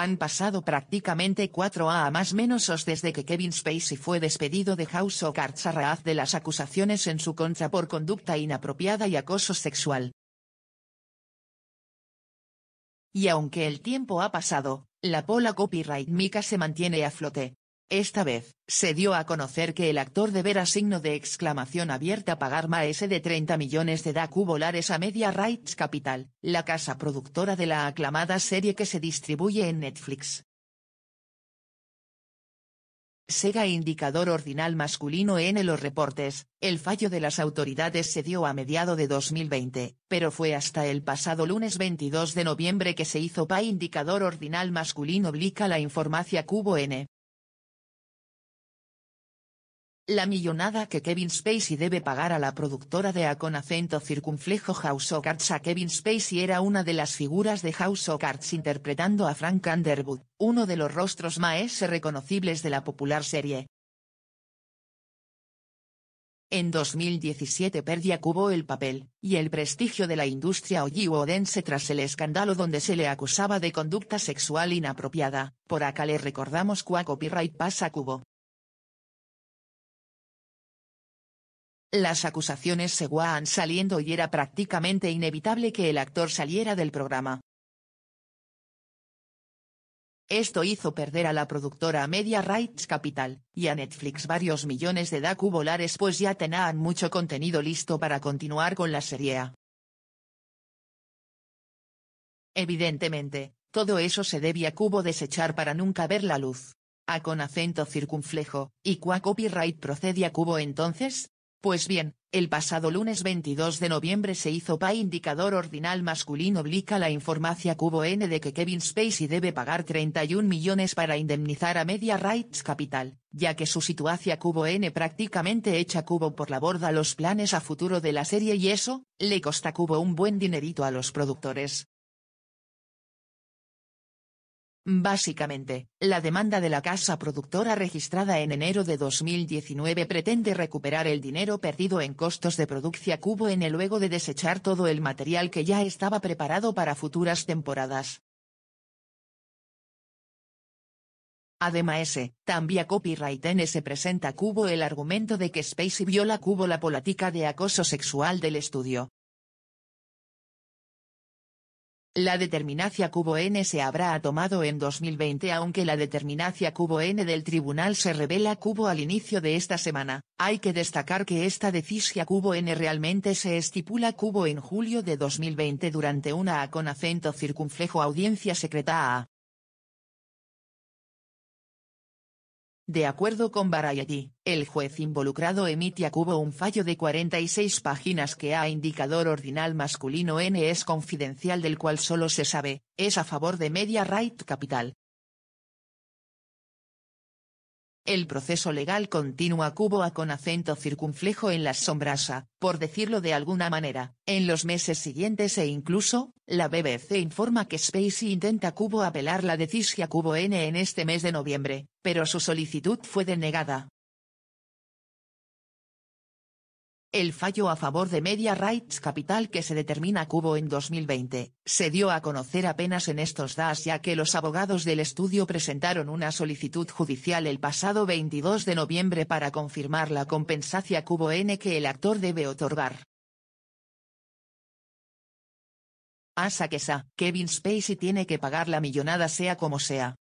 Han pasado prácticamente 4 a más menos desde que Kevin Spacey fue despedido de House of Cards a raíz de las acusaciones en su contra por conducta inapropiada y acoso sexual. Y aunque el tiempo ha pasado, la pola copyright mica se mantiene a flote. Esta vez, se dio a conocer que el actor deberá signo de exclamación abierta pagar más de 30 millones de da volares a Media Rights Capital, la casa productora de la aclamada serie que se distribuye en Netflix. Sega indicador ordinal masculino en los reportes, el fallo de las autoridades se dio a mediado de 2020, pero fue hasta el pasado lunes 22 de noviembre que se hizo PA indicador ordinal masculino a la informacia cubo N, la millonada que Kevin Spacey debe pagar a la productora de A con acento circunflejo House of Cards a Kevin Spacey era una de las figuras de House of Cards interpretando a Frank Underwood, uno de los rostros más reconocibles de la popular serie. En 2017 a cubo el papel, y el prestigio de la industria hollywoodense tras el escándalo donde se le acusaba de conducta sexual inapropiada, por acá le recordamos cua copyright pasa cubo. Las acusaciones seguían saliendo y era prácticamente inevitable que el actor saliera del programa. Esto hizo perder a la productora Media Rights Capital, y a Netflix varios millones de dacubolares pues ya tenían mucho contenido listo para continuar con la serie. Evidentemente, todo eso se debía Cubo desechar para nunca ver la luz. A con acento circunflejo, ¿y cuá copyright a Cubo entonces? Pues bien, el pasado lunes 22 de noviembre se hizo PA indicador ordinal masculino oblica la información cubo N de que Kevin Spacey debe pagar 31 millones para indemnizar a Media Rights Capital, ya que su situación cubo N prácticamente echa cubo por la borda los planes a futuro de la serie y eso, le costa cubo un buen dinerito a los productores. Básicamente, la demanda de la casa productora registrada en enero de 2019 pretende recuperar el dinero perdido en costos de producción cubo en el luego de desechar todo el material que ya estaba preparado para futuras temporadas. Además, también copyright N se presenta Cubo el argumento de que Spacey viola Cubo la política de acoso sexual del estudio, la determinacia cubo n se habrá tomado en 2020 aunque la determinacia cubo n del tribunal se revela cubo al inicio de esta semana, hay que destacar que esta decisión cubo n realmente se estipula cubo en julio de 2020 durante una a con acento circunflejo audiencia secreta a, De acuerdo con Barayati, el juez involucrado emite a Cubo un fallo de 46 páginas que a indicador ordinal masculino N es confidencial del cual solo se sabe, es a favor de Media Right Capital, el proceso legal continúa A con acento circunflejo en la sombrasa, por decirlo de alguna manera. En los meses siguientes e incluso, la BBC informa que Spacey intenta Cubo apelar la decisión Cubo N en este mes de noviembre, pero su solicitud fue denegada. El fallo a favor de Media Rights Capital que se determina cubo en 2020, se dio a conocer apenas en estos días ya que los abogados del estudio presentaron una solicitud judicial el pasado 22 de noviembre para confirmar la compensación cubo N que el actor debe otorgar. Asa que sa, Kevin Spacey tiene que pagar la millonada sea como sea,